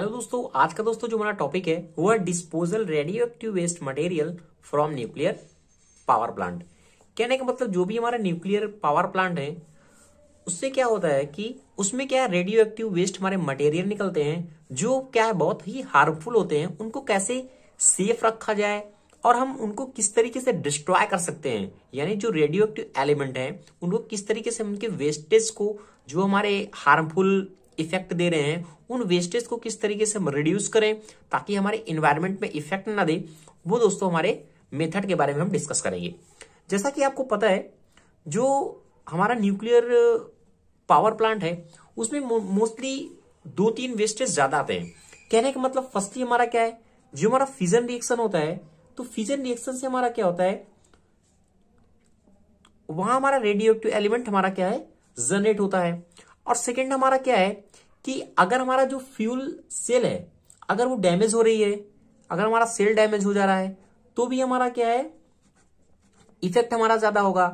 hello दोस्तों आज का दोस्तों जो हमारा टॉपिक है वो है disposal radioactive waste material from nuclear power plant कहने का मतलब जो भी हमारा न्यूक्लियर पावर प्लांट है उससे क्या होता है कि उसमें क्या है रेडियो एक्टिव वेस्ट हमारे मटेरियल निकलते हैं जो क्या है बहुत ही हार्मफुल होते हैं उनको कैसे सेफ रखा जाए और हम उनको किस तरीके से डिस्ट्रॉय कर सकते हैं यानी जो रेडियो एक्टिव एलिमेंट है उनको किस तरीके से उनके वेस्टेज को जो हमारे हार्मफुल इफेक्ट दे रहे हैं उन वेस्टेज को किस तरीके से हम रिड्यूस करें ताकि हमारे इन्वायरमेंट में इफेक्ट ना दे वो दोस्तों हमारे मेथड के बारे में हम डिस्कस करेंगे जैसा कि आपको पता है जो हमारा न्यूक्लियर पावर प्लांट है उसमें मोस्टली दो तीन वेस्टेज ज्यादा आते हैं कहने का मतलब फर्स्टली हमारा क्या है जो हमारा फिजन रिएक्शन होता है तो फिजन रिएक्शन से हमारा क्या होता है वहां हमारा रेडियो एक्टिव एलिमेंट हमारा क्या है जनरेट होता है और सेकेंड हमारा क्या है कि अगर हमारा जो फ्यूल सेल है अगर वो डैमेज हो रही है अगर हमारा सेल डैमेज हो जा रहा है तो भी हमारा क्या है इफेक्ट हमारा ज्यादा होगा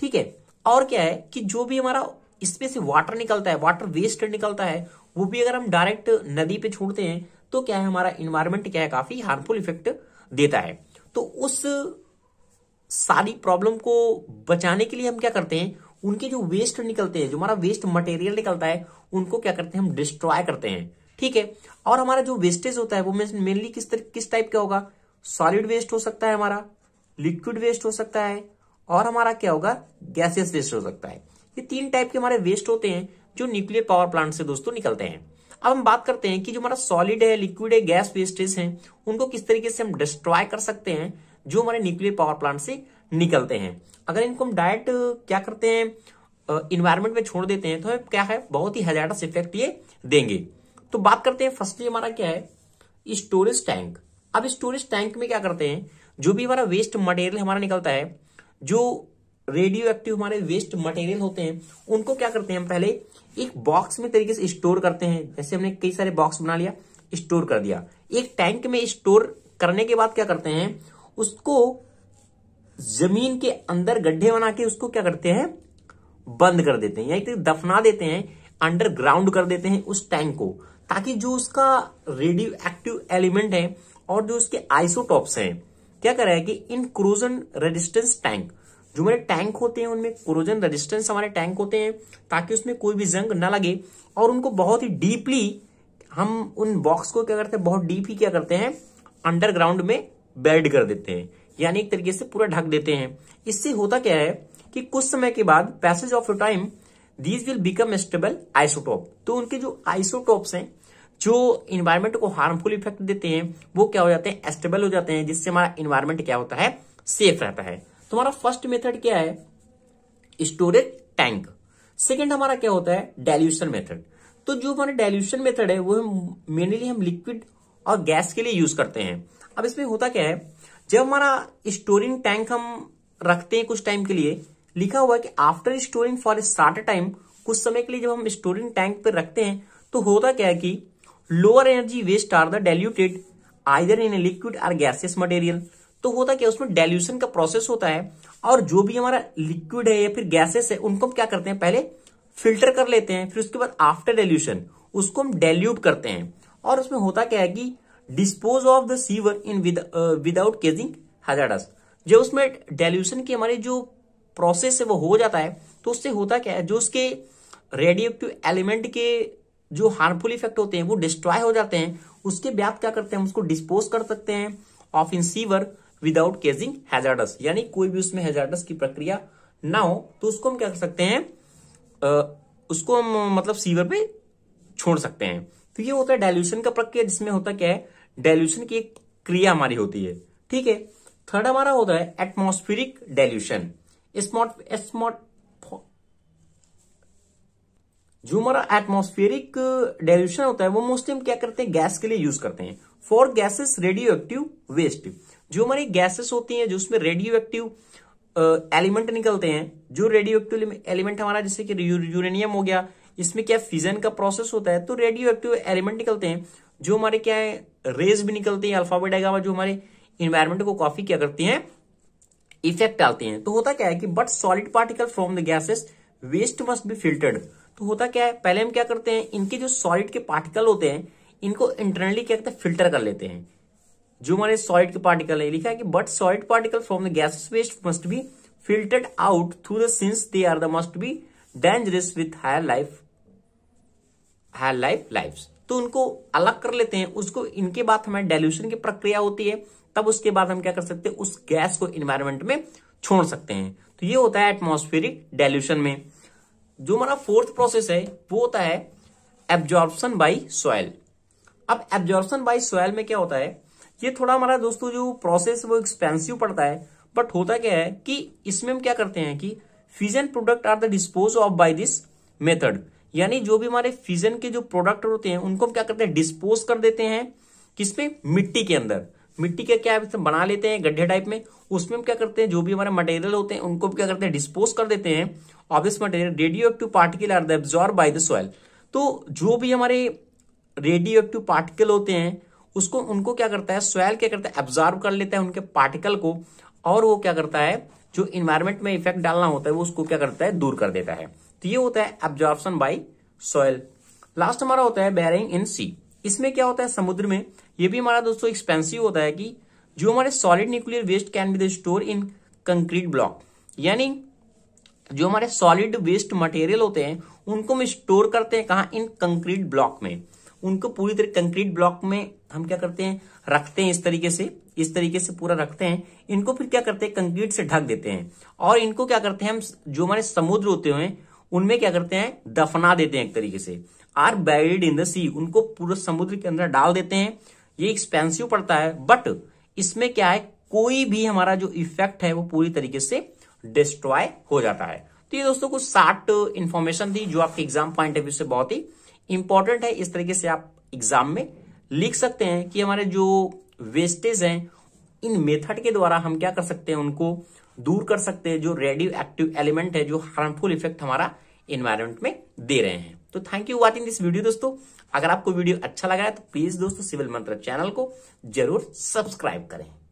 ठीक है और क्या है कि जो भी हमारा इसमें से वाटर निकलता है वाटर वेस्ट निकलता है वो भी अगर हम डायरेक्ट नदी पे छोड़ते हैं तो क्या है हमारा इन्वायरमेंट क्या है काफी हार्मफुल इफेक्ट देता है तो उस सारी प्रॉब्लम को बचाने के लिए हम क्या करते हैं उनके जो वेस्ट निकलते हैं जो हमारा वेस्ट मटेरियल निकलता है उनको क्या करते हैं हम डिस्ट्रॉय करते हैं ठीक है और हमारा जो वेस्टेज होता है वो मेनली किस तरह किस टाइप का होगा सॉलिड वेस्ट हो सकता है हमारा लिक्विड वेस्ट हो सकता है और हमारा क्या होगा गैसियस वेस्ट हो सकता है ये तीन टाइप के हमारे वेस्ट होते हैं जो न्यूक्लियर पावर प्लांट से दोस्तों निकलते हैं अब हम बात करते हैं कि जो हमारा सॉलिड है लिक्विड है गैस वेस्टेज है उनको किस तरीके से हम डिस्ट्रॉय कर सकते हैं जो हमारे न्यूक्लियर पावर प्लांट से निकलते हैं अगर इनको हम डायरेक्ट क्या करते हैं इन्वायरमेंट में छोड़ देते हैं तो क्या है बहुत ही हजार इफेक्ट ये देंगे तो बात करते हैं फर्स्टली हमारा क्या है स्टोरेज टैंक अब स्टोरेज टैंक में क्या करते हैं जो भी हमारा वेस्ट मटेरियल हमारा निकलता है जो रेडियो एक्टिव हमारे वेस्ट मटेरियल होते हैं उनको क्या करते हैं हम पहले एक बॉक्स में तरीके से स्टोर करते हैं जैसे हमने कई सारे बॉक्स बना लिया स्टोर कर दिया एक टैंक में स्टोर करने के बाद क्या करते हैं उसको जमीन के अंदर गड्ढे बना के उसको क्या करते हैं बंद कर देते हैं यानी कि दफना देते हैं अंडरग्राउंड कर देते हैं उस टैंक को ताकि जो उसका रेडियो एक्टिव एलिमेंट है और जो उसके आइसोटॉप्स हैं क्या करा है कि इन क्रोजन रेजिस्टेंस टैंक जो मेरे टैंक होते हैं उनमें क्रोजन रेजिस्टेंस हमारे टैंक होते हैं ताकि उसमें कोई भी जंग ना लगे और उनको बहुत ही डीपली हम उन बॉक्स को क्या करते हैं बहुत डीप ही क्या करते हैं अंडरग्राउंड में बेड कर देते हैं यानी एक तरीके से पूरा ढक देते हैं इससे होता क्या है कि कुछ समय के बाद passage of time these will become stable isotope तो उनके जो आइसोटॉप्स हैं जो इन्वायरमेंट को हार्मफुल इफेक्ट देते हैं वो क्या हो जाते हैं स्टेबल हो जाते हैं जिससे हमारा इन्वायरमेंट क्या होता है सेफ रहता है तो हमारा फर्स्ट मेथड क्या है स्टोरेज टैंक सेकेंड हमारा क्या होता है डायल्यूशन मेथड तो जो हमारा डायल्यूशन मेथड है वो मेनली हम लिक्विड और गैस के लिए यूज करते हैं अब इसमें होता क्या है जब हमारा स्टोरिंग टैंक हम रखते हैं कुछ टाइम के लिए लिखा हुआ है कि after storing for start time कुछ समय के लिए जब हम स्टोरिंग टैंक पर रखते हैं तो होता क्या है कि lower energy waste are the diluted either in liquid or gases material तो होता क्या उसमें डेल्यूशन का प्रोसेस होता है और जो भी हमारा लिक्विड है या फिर गैसेस है उनको हम क्या करते हैं पहले फिल्टर कर लेते हैं फिर उसके बाद आफ्टर डेल्यूशन उसको हम डेल्यूट करते हैं और उसमें होता क्या है कि dispose of the sewer in without caging hazardous जब उसमें डेल्यूशन की हमारे जो प्रोसेस है वो हो जाता है तो उससे होता क्या है जो उसके रेडियोक्टिव एलिमेंट के जो हार्मफुल इफेक्ट होते हैं वो डिस्ट्रॉय हो जाते हैं उसके बाद क्या करते हैं उसको डिस्पोज कर सकते हैं of in sewer without caging hazardous यानी कोई भी उसमें हेजार्डस की प्रक्रिया ना हो तो उसको हम क्या कर सकते हैं आ, उसको हम मतलब सीवर पे छोड़ सकते हैं तो ये होता है डायल्यूशन का प्रक्रिया जिसमें होता क्या है डेल्यूशन की एक क्रिया हमारी होती है ठीक है थर्ड हमारा होता है एटमोस्फिरिक डेल्यूशन स्मॉट जो हमारा एटमोस्फेरिक डेल्यूशन होता है वो मोस्टली हम क्या करते हैं गैस के लिए यूज करते हैं for gases radioactive waste जो हमारी गैसेस होती हैं जो उसमें रेडियो एक्टिव एलिमेंट निकलते हैं जो रेडियो एक्टिव एलिमेंट हमारा जैसे कि यूरेनियम हो गया इसमें क्या फिजन का प्रोसेस होता है तो रेडियो एक्टिव एलिमेंट निकलते हैं जो हमारे क्या है रेज भी निकलते हैं अल्फाबेट है जो हमारे इन्वायरमेंट को काफी क्या करती हैं इफेक्ट डालते हैं तो होता क्या है कि but solid particle from the gases waste must be filtered तो होता क्या है पहले हम क्या करते हैं इनके जो सॉलिड के पार्टिकल होते हैं इनको इंटरनली क्या करते हैं फिल्टर कर लेते हैं जो हमारे सॉलिड के पार्टिकल है लिखा है कि but solid particle from the gases waste must be filtered out through the since they are the must be dangerous with higher life higher life lives तो उनको अलग कर लेते हैं उसको इनके बाद हमारे डायल्यूशन की प्रक्रिया होती है तब उसके बाद हम क्या कर सकते हैं उस गैस को इन्वायरमेंट में छोड़ सकते हैं तो ये होता है एटमोस्फेरिक डायल्यूशन में जो हमारा फोर्थ प्रोसेस है वो होता है एब्जॉर्बन बाई सॉयल अब एब्जॉर्बन बाई सॉयल में क्या होता है ये थोड़ा हमारा दोस्तों जो प्रोसेस वो एक्सपेंसिव पड़ता है बट होता क्या है कि इसमें हम क्या करते हैं कि fission product are the dispose of by this method यानी जो भी हमारे फिजन के जो प्रोडक्ट होते हैं उनको हम क्या करते हैं डिस्पोज कर देते हैं किसपे मिट्टी के अंदर मिट्टी के क्या है बना लेते हैं गड्ढे टाइप में उसमें हम क्या करते हैं जो भी हमारे मटेरियल होते हैं उनको क्या करते हैं डिस्पोज कर देते हैं of this material radioactive particle are absorbed by the soil तो जो भी हमारे रेडियो एक्टिव पार्टिकल होते हैं उसको उनको क्या करता है सॉयल क्या करता है एब्जॉर्ब कर लेता है उनके पार्टिकल को और वो क्या करता है जो इन्वायरमेंट में इफेक्ट डालना होता है वो उसको क्या करता है दूर कर देता है तो ये होता है एब्जॉर्बन बाई सॉयल लास्ट हमारा होता है बैरिंग इन सी इसमें क्या होता है समुद्र में ये भी हमारा दोस्तों एक्सपेंसिव होता है कि जो हमारे solid nuclear waste can be the store in concrete block यानी जो हमारे सॉलिड वेस्ट मटेरियल होते हैं उनको हम स्टोर करते हैं कहा इन कंक्रीट ब्लॉक में उनको पूरी तरह कंक्रीट ब्लॉक में हम क्या करते हैं रखते हैं इस तरीके से इस तरीके से पूरा रखते हैं इनको फिर क्या करते हैं कंक्रीट से ढक देते हैं और इनको क्या करते हैं हम जो हमारे समुद्र होते हैं उनमें क्या करते हैं दफना देते हैं एक तरीके से are buried in the sea उनको पूरे समुद्र के अंदर डाल देते हैं ये एक्सपेंसिव पड़ता है बट इसमें क्या है कोई भी हमारा जो इफेक्ट है वो पूरी तरीके से डिस्ट्रॉय हो जाता है तो ये दोस्तों कुछ साठ इन्फॉर्मेशन थी जो आपके एग्जाम पॉइंट ऑफ व्यू से बहुत ही इंपॉर्टेंट है इस तरीके से आप एग्जाम में लिख सकते हैं कि हमारे जो वेस्टेज हैं इन मेथड के द्वारा हम क्या कर सकते हैं उनको दूर कर सकते हैं जो रेडियो एक्टिव एलिमेंट है जो हार्मफुल इफेक्ट हमारा इन्वायरमेंट में दे रहे हैं तो thank you watching this video दोस्तों अगर आपको वीडियो अच्छा लगा है तो प्लीज दोस्तों सिविल मंत्र चैनल को जरूर सब्सक्राइब करें